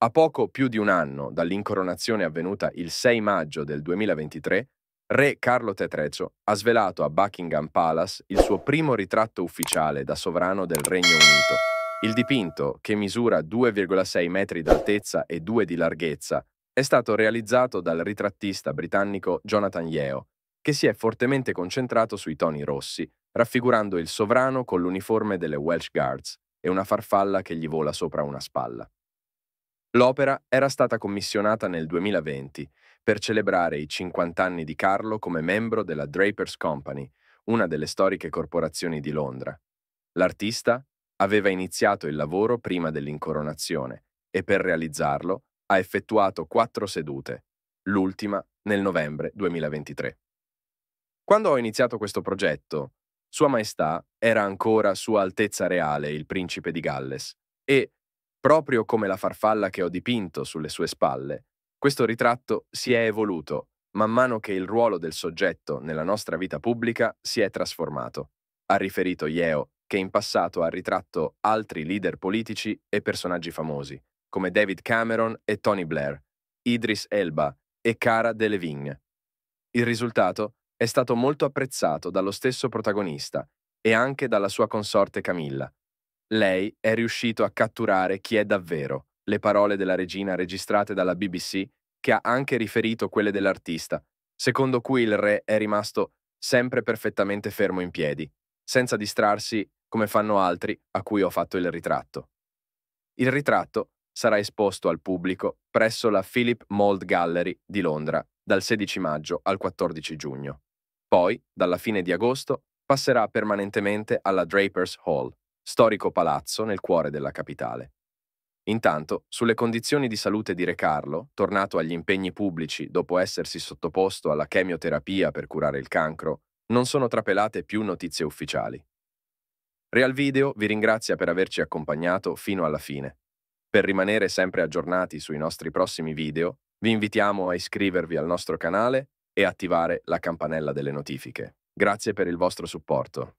A poco più di un anno dall'incoronazione avvenuta il 6 maggio del 2023, Re Carlo III ha svelato a Buckingham Palace il suo primo ritratto ufficiale da sovrano del Regno Unito. Il dipinto, che misura 2,6 metri d'altezza e 2 di larghezza, è stato realizzato dal ritrattista britannico Jonathan Yeo, che si è fortemente concentrato sui toni rossi, raffigurando il sovrano con l'uniforme delle Welsh Guards e una farfalla che gli vola sopra una spalla. L'opera era stata commissionata nel 2020 per celebrare i 50 anni di Carlo come membro della Drapers Company, una delle storiche corporazioni di Londra. L'artista aveva iniziato il lavoro prima dell'incoronazione e per realizzarlo ha effettuato quattro sedute, l'ultima nel novembre 2023. Quando ho iniziato questo progetto, Sua Maestà era ancora Sua Altezza Reale, il Principe di Galles, e Proprio come la farfalla che ho dipinto sulle sue spalle, questo ritratto si è evoluto man mano che il ruolo del soggetto nella nostra vita pubblica si è trasformato. Ha riferito Yeo, che in passato ha ritratto altri leader politici e personaggi famosi, come David Cameron e Tony Blair, Idris Elba e Cara Delevingne. Il risultato è stato molto apprezzato dallo stesso protagonista e anche dalla sua consorte Camilla, lei è riuscito a catturare chi è davvero, le parole della regina registrate dalla BBC, che ha anche riferito quelle dell'artista, secondo cui il re è rimasto sempre perfettamente fermo in piedi, senza distrarsi come fanno altri a cui ho fatto il ritratto. Il ritratto sarà esposto al pubblico presso la Philip Mould Gallery di Londra dal 16 maggio al 14 giugno. Poi, dalla fine di agosto, passerà permanentemente alla Draper's Hall storico palazzo nel cuore della capitale. Intanto, sulle condizioni di salute di Re Carlo, tornato agli impegni pubblici dopo essersi sottoposto alla chemioterapia per curare il cancro, non sono trapelate più notizie ufficiali. Real Video vi ringrazia per averci accompagnato fino alla fine. Per rimanere sempre aggiornati sui nostri prossimi video, vi invitiamo a iscrivervi al nostro canale e attivare la campanella delle notifiche. Grazie per il vostro supporto.